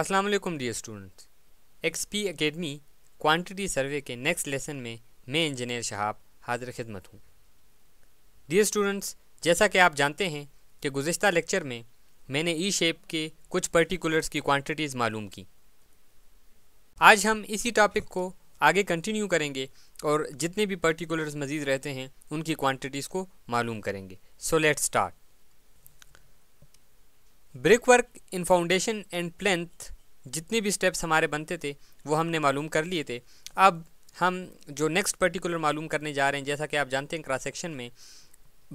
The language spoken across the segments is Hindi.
अस्सलाम वालेकुम dear students XP academy quantity survey के नेक्स्ट लेसन में मैं इंजीनियर शहाब हाजिर खिदमत हूँ डियर स्टूडेंट्स जैसा कि आप जानते हैं कि गुज्तर लेक्चर में मैंने ई शेप के कुछ पर्टिकुलर्स की क्वांटिटीज़ मालूम की आज हम इसी टॉपिक को आगे कंटिन्यू करेंगे और जितने भी पर्टिकुलर्स मज़ीद रहते हैं उनकी क्वांटिटीज़ को मालूम करेंगे so let start brick work in foundation and plinth जितने भी स्टेप्स हमारे बनते थे वो हमने मालूम कर लिए थे अब हम जो नेक्स्ट पर्टिकुलर मालूम करने जा रहे हैं जैसा कि आप जानते हैं क्रॉस सेक्शन में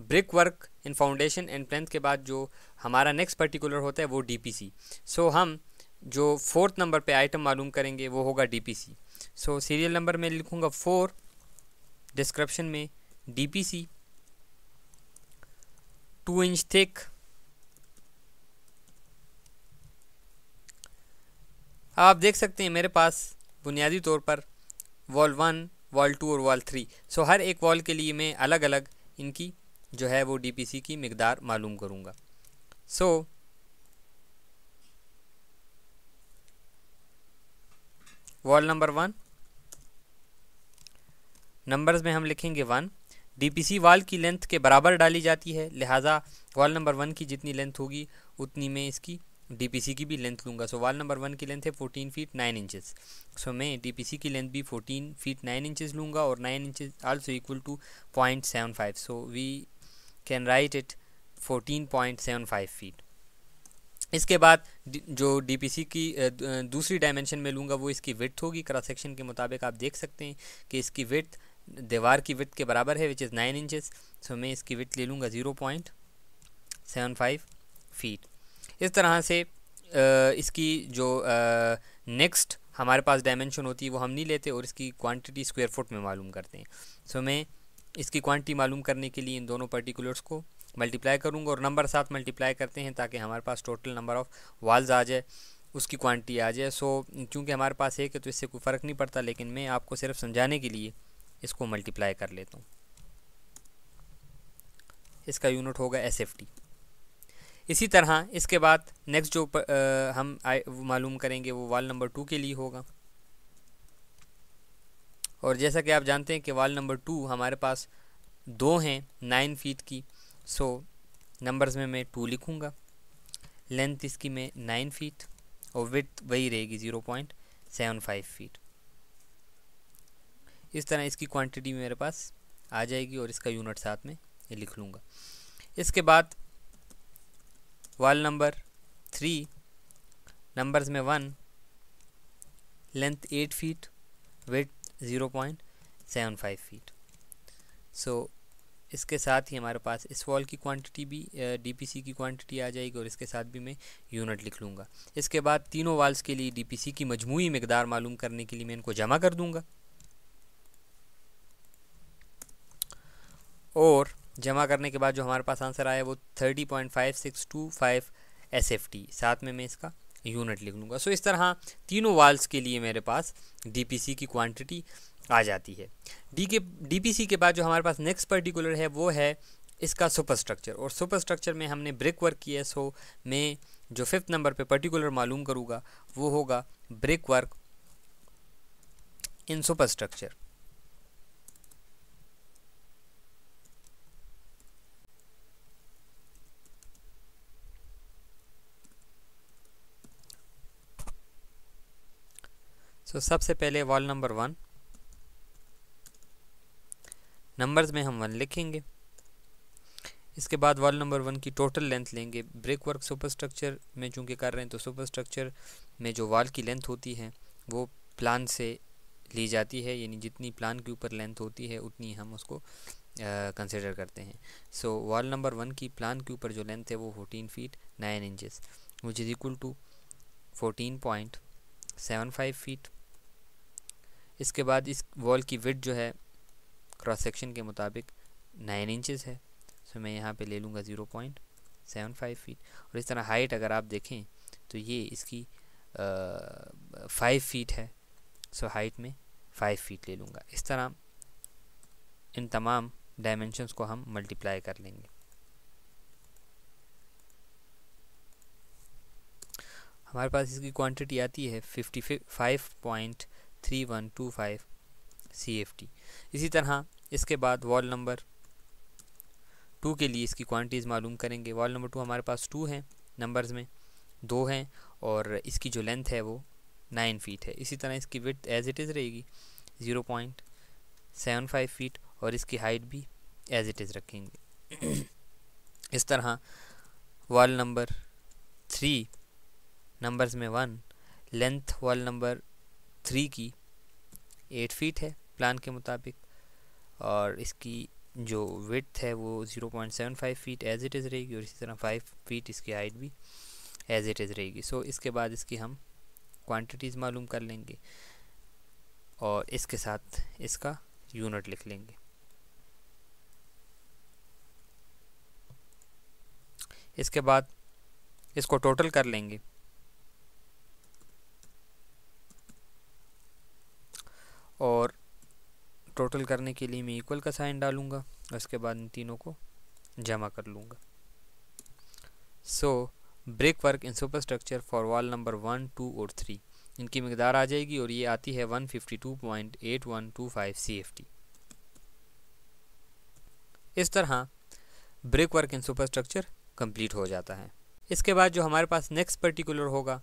brick work in foundation and plinth के बाद जो हमारा नेक्स्ट पर्टिकुलर होता है वो सी सो so, हम जो फोर्थ नंबर पे आइटम मालूम करेंगे वो होगा सी सो सीरियल नंबर में लिखूँगा फोर डिस्क्रप्शन में सी टू इंच थिक अब आप देख सकते हैं मेरे पास बुनियादी तौर पर वॉल वन वॉल टू और वॉल थ्री सो हर एक वॉल के लिए मैं अलग अलग इनकी जो है वो सी की मकदार मालूम करूँगा so wall number one numbers में हम लिखेंगे वन डीपीसी वाल की लेंथ के बराबर डाली जाती है लिहाजा वॉल नंबर वन की जितनी लेंथ होगी उतनी में इसकी डीपीसी की भी लेंथ लूँगा सो वाल नंबर वन की लेंथ है fourteen feet nine inches so मैं डीपीसी की लेंथ भी फोर्टीन फीट नाइन इंचेस लूँगा और nine inches also equal to point seven five so we can write it fourteen point seven five feet इसके बाद जो डीपीसी की दूसरी डायमेंशन में लूँगा वो इसकी विथ होगी क्रॉस सेक्शन के मुताबिक आप देख सकते हैं कि इसकी विथ दीवार की विथ के बराबर है which is nine inches so मैं इसकी विथ ले लूँगा zero point seven five feet इस तरह से इसकी जो नेक्स्ट हमारे पास डायमेंशन होती है वो हम नहीं लेते और इसकी क्वांटिटी स्क्वायर फुट में मालूम करते हैं सो so, मैं इसकी क्वांटिटी मालूम करने के लिए इन दोनों पर्टिकुलर्स को मल्टीप्लाई करूँगा और नंबर साथ मल्टीप्लाई करते हैं ताकि हमारे पास टोटल नंबर ऑफ़ वाल्स आ जाए उसकी क्वांटिटी आ जाए सो so, चूँकि हमारे पास एक है तो इससे कोई फ़र्क नहीं पड़ता लेकिन मैं आपको सिर्फ समझाने के लिए इसको मल्टीप्लाई कर लेता हूँ इसका यूनिट होगा एस एफ टी इसी तरह इसके बाद नेक्स्ट जो पर, आ, हम मालूम करेंगे वो वाल नंबर टू के लिए होगा और जैसा कि आप जानते हैं कि वाल नंबर टू हमारे पास दो हैं नाइन फीट की सो नंबर्स में मैं टू लिखूँगा लेंथ इसकी मैं नाइन फीट और विथ वही रहेगी zero point seven five feet इस तरह इसकी क्वांटिटी मेरे पास आ जाएगी और इसका यूनिट साथ में लिख लूँगा इसके बाद वॉल नंबर थ्री नंबर्स में one length eight feet width zero point seven five feet so इसके साथ ही हमारे पास इस वॉल की क्वांटिटी भी डीपीसी की क्वांटिटी आ जाएगी और इसके साथ भी मैं यूनिट लिख लूँगा इसके बाद तीनों वाल्स के लिए डीपीसी की मजमू मकदार मालूम करने के लिए मैं इनको जमा कर दूँगा और जमा करने के बाद जो हमारे पास आंसर आया वो thirty point five six two five S F T साथ में मैं इसका यूनिट लिख लूँगा सो इस तरह तीनों वाल्स के लिए मेरे पास डी पी सी की क्वान्टिटी आ जाती है डी के डी पी सी के बाद जो हमारे पास नेक्स्ट पर्टिकुलर है वो है इसका सुपर स्ट्रक्चर और सुपर स्ट्रक्चर में हमने ब्रेक वर्क किया है सो मैं जो फिफ्थ नंबर पे पर्टिकुलर मालूम करूँगा वो होगा brick work in super structure so so, सबसे पहले वॉल नंबर वन नंबर्स में हम वन लिखेंगे इसके बाद वॉल नंबर वन की टोटल लेंथ लेंगे ब्रेक वर्क सुपर स्ट्रक्चर में चूँकि कर रहे हैं तो सुपर स्ट्रक्चर में जो वॉल की लेंथ होती है वो प्लान से ली जाती है यानी जितनी प्लान के ऊपर लेंथ होती है उतनी हम उसको कंसिडर करते हैं सो वॉल नंबर वन की प्लान के ऊपर जो लेंथ है वो fourteen feet nine inches which is equal to fourteen point seven five feet इसके बाद इस वॉल की विथ जो है क्रॉस सेक्शन के मुताबिक नाइन इंचज़ है सो मैं यहाँ पे ले लूँगा zero point seven five feet और इस तरह हाइट अगर आप देखें तो ये इसकी फाइव फीट है सो हाइट में फाइव फीट ले लूँगा इस तरह इन तमाम डायमेंशंस को हम मल्टीप्लाई कर लेंगे हमारे पास इसकी क्वांटिटी आती है fifty five point three one two five C F T इसी तरह इसके बाद वॉल नंबर टू के लिए इसकी क्वांटिटीज़ मालूम करेंगे वॉल नंबर टू हमारे पास टू हैं नंबर्स में दो हैं और इसकी जो लेंथ है वो नाइन फीट है इसी तरह इसकी विथ एज इट इज़ रहेगी zero point seven five feet और इसकी हाइट भी एज इट इज़ रखेंगे इस तरह वॉल नंबर थ्री नंबर्स में one length wall number three की एट फीट है प्लान के मुताबिक और इसकी जो विथ है वो zero point seven five feet as it is रहेगी और इसी तरह फाइव फीट इसकी हाइट भी एज इट इज़ रहेगी सो इसके बाद इसकी हम क्वांटिटीज़ मालूम कर लेंगे और इसके साथ इसका यूनिट लिख लेंगे इसके बाद इसको टोटल कर लेंगे और टोटल करने के लिए मैं इक्वल का साइन डालूँगा उसके बाद इन तीनों को जमा कर लूँगा so brick work in super structure for wall number one two और थ्री इनकी मकदार आ जाएगी और ये आती है one fifty two point eight one two five C F T इस तरह brick work in super structure complete हो जाता है इसके बाद जो हमारे पास नेक्स्ट पर्टिकुलर होगा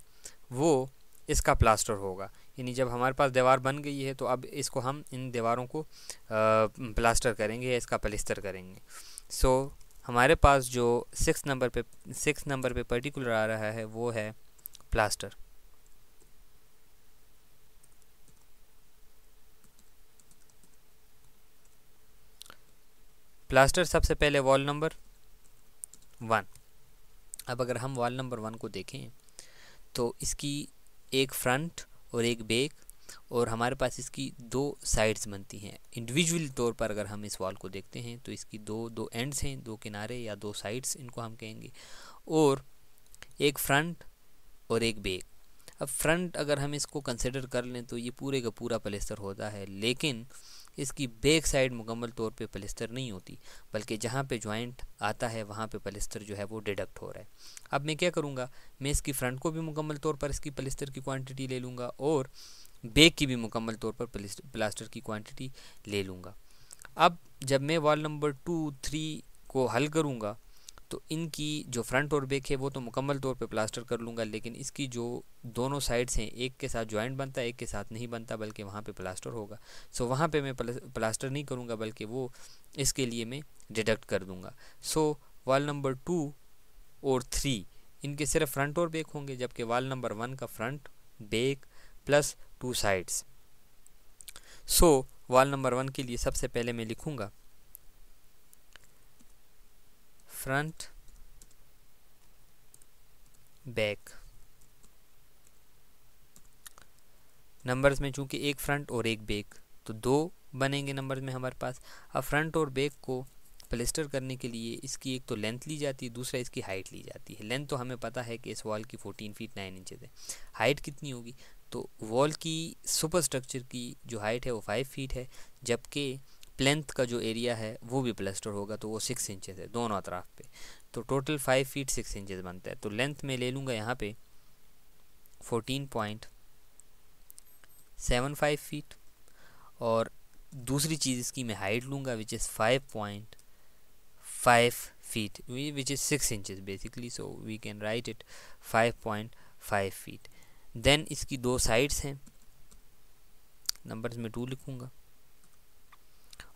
वो इसका प्लास्टर होगा यानी जब हमारे पास दीवार बन गई है तो अब इसको हम इन दीवारों को प्लास्टर करेंगे या इसका पलस्तर करेंगे सो so, हमारे पास जो सिक्स नंबर पे सिक्स नंबर पे पर्टिकुलर आ रहा है वो है प्लास्टर प्लास्टर सबसे पहले वॉल नंबर वन अब अगर हम वॉल नंबर वन को देखें तो इसकी एक फ्रंट और एक बेक और हमारे पास इसकी दो साइड्स बनती हैं इंडिविजुअल तौर पर अगर हम इस वॉल को देखते हैं तो इसकी दो दो एंड्स हैं दो किनारे या दो साइड्स इनको हम कहेंगे और एक फ्रंट और एक बेक अब फ्रंट अगर हम इसको कंसिडर कर लें तो ये पूरे का पूरा पलेस्तर होता है लेकिन इसकी बैक साइड मुकम्मल तौर पे पलस्तर नहीं होती बल्कि जहाँ पे जॉइंट आता है वहाँ पे पलस्तर जो है वो डिडक्ट हो रहा है अब मैं क्या करूँगा मैं इसकी फ्रंट को भी मुकम्मल तौर पर इसकी पलस्तर की क्वान्टिटी ले लूँगा और बैक की भी मुकम्मल तौर पर प्लास्टर की क्वान्टिटी ले लूँगा अब जब मैं वॉल नंबर टू थ्री को हल करूँगा तो इनकी जो फ्रंट और बैक है वो तो मुकम्मल तौर पे प्लास्टर कर लूँगा लेकिन इसकी जो दोनों साइड्स हैं एक के साथ जॉइंट बनता है एक के साथ नहीं बनता बल्कि वहाँ पे प्लास्टर होगा सो वहाँ पे मैं प्लास्टर नहीं करूँगा बल्कि वो इसके लिए मैं डिडक्ट कर दूँगा सो वाल नंबर टू और थ्री इनके सिर्फ फ्रंट और बैक होंगे जबकि वाल नंबर वन का front back plus two sides so wall number one के लिए सबसे पहले मैं लिखूँगा front बैक नंबर्स में चूंकि एक फ्रंट और एक बैक तो दो बनेंगे नंबर्स में हमारे पास अब फ्रंट और बैक को प्लेस्टर करने के लिए इसकी एक तो लेंथ ली जाती है दूसरा इसकी हाइट ली जाती है लेंथ तो हमें पता है कि इस वॉल की 14 फीट 9 इंचेज है हाइट कितनी होगी तो वॉल की सुपर स्ट्रक्चर की जो हाइट है वो 5 फीट है जबकि प्लेंथ का जो एरिया है वो भी प्लस्टर होगा तो वो सिक्स इंचेस है दोनों अतराफ पे तो total five feet six inches बनता है तो लेंथ में ले लूँगा यहाँ पे fourteen point seven five feet और दूसरी चीज़ इसकी मैं हाइट लूँगा which is five point five feet which is six inches basically so we can write it five point five feet then इसकी दो साइड्स हैं नंबर्स में टू लिखूँगा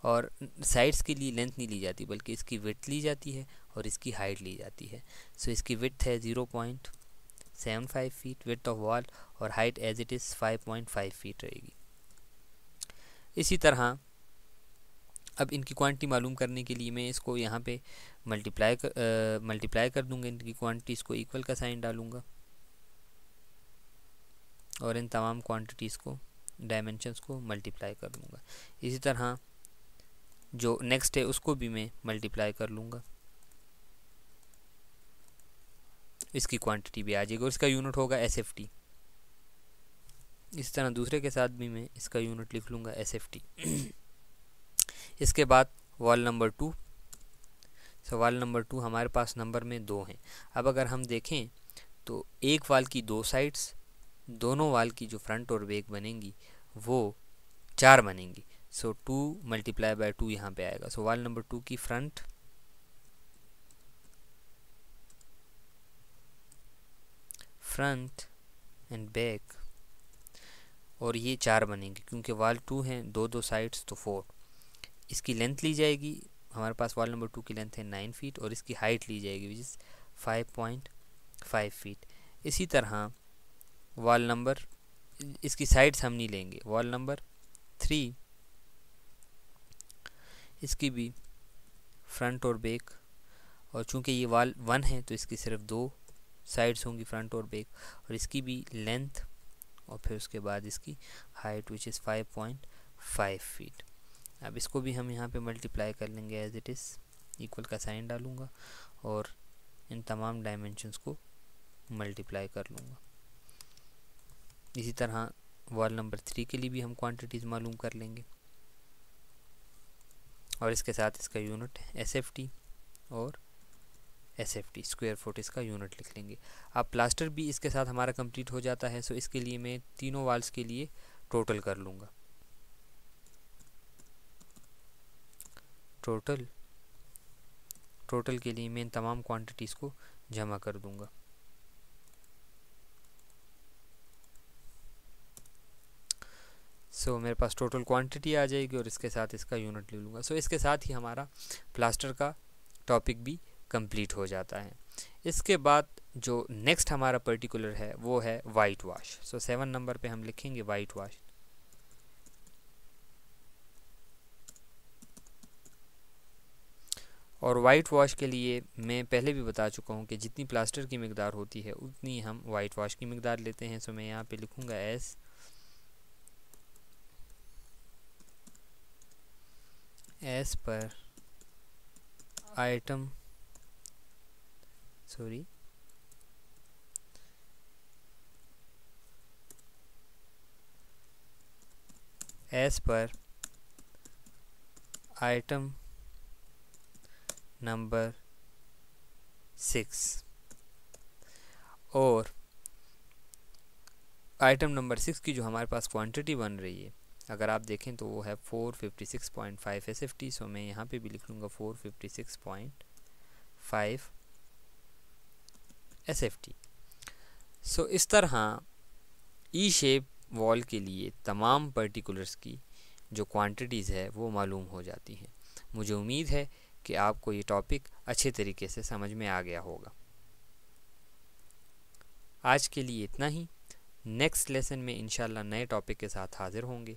और साइड्स के लिए लेंथ नहीं ली जाती बल्कि इसकी विथ ली जाती है और इसकी हाइट ली जाती है सो so, इसकी विथ है zero point seven five feet width of wall और height as it is five point five feet रहेगी इसी तरह अब इनकी क्वांटिटी मालूम करने के लिए मैं इसको यहाँ पे मल्टीप्लाई कर मल्टीप्लाई कर दूँगा इनकी क्वांटिटी इसको इक्वल का साइन डालूँगा और इन तमाम क्वान्टिटीज़ को डायमेंशनस को मल्टीप्लाई कर दूँगा इसी तरह जो नेक्स्ट है उसको भी मैं मल्टीप्लाई कर लूँगा इसकी क्वांटिटी भी आ जाएगी और इसका यूनिट होगा एस एफ टी इस तरह दूसरे के साथ भी मैं इसका यूनिट लिख लूँगा एस एफ टी इसके बाद वॉल नंबर टू सवाल नंबर टू हमारे पास नंबर में दो हैं अब अगर हम देखें तो एक वाल की दो साइड्स दोनों वाल की जो फ्रंट और बैक बनेंगी वो चार बनेंगी so two multiply by two यहाँ पे आएगा सो वाल नंबर टू की फ्रंट फ्रंट एंड बैक और ये चार बनेंगे क्योंकि वाल टू हैं दो दो साइड्स तो फोर इसकी लेंथ ली जाएगी हमारे पास वाल नंबर टू की लेंथ है नाइन फीट और इसकी हाइट ली जाएगी which is five point five feet इसी तरह वाल नंबर इसकी साइड्स हम नहीं लेंगे वाल नंबर थ्री इसकी भी फ्रंट और बैक और चूंकि ये वाल वन है तो इसकी सिर्फ दो साइड्स होंगी फ्रंट और बैक और इसकी भी लेंथ और फिर उसके बाद इसकी height which is five point five feet अब इसको भी हम यहाँ पे मल्टीप्लाई कर लेंगे एज इट इज़ इक्वल का साइन डालूँगा और इन तमाम डायमेंशनस को मल्टीप्लाई कर लूँगा इसी तरह वॉल नंबर थ्री के लिए भी हम क्वांटिटीज़ मालूम कर लेंगे और इसके साथ इसका यूनिट एस एफ टी और S F T square foot इसका यूनिट लिख लेंगे अब प्लास्टर भी इसके साथ हमारा कंप्लीट हो जाता है सो इसके लिए मैं तीनों वाल्स के लिए टोटल कर लूँगा टोटल टोटल के लिए मैं इन तमाम क्वांटिटीज़ को जमा कर दूँगा सो मेरे पास टोटल क्वांटिटी आ जाएगी और इसके साथ इसका यूनिट ले लूँगा सो इसके साथ ही हमारा प्लास्टर का टॉपिक भी कंप्लीट हो जाता है इसके बाद जो नेक्स्ट हमारा पर्टिकुलर है वो है white wash so seven number पे हम लिखेंगे वाइट वाश और वाइट वाश के लिए मैं पहले भी बता चुका हूँ कि जितनी प्लास्टर की मकदार होती है उतनी हम वाइट वाश की मकदार लेते हैं सो मैं यहाँ पे लिखूँगा एस एस पर आइटम सॉरी एस पर आइटम नंबर सिक्स और आइटम नंबर सिक्स की जो हमारे पास क्वांटिटी बन रही है अगर आप देखें तो वो है four fifty six point five S F T so मैं यहाँ पे भी लिख लूँगा four fifty six point five S F T so इस तरह ई शेप वॉल के लिए तमाम पर्टिकुलर्स की जो क्वांटिटीज़ है वो मालूम हो जाती हैं मुझे उम्मीद है कि आपको ये टॉपिक अच्छे तरीके से समझ में आ गया होगा आज के लिए इतना ही नेक्स्ट लेसन में इंशाल्लाह नए टॉपिक के साथ हाज़िर होंगे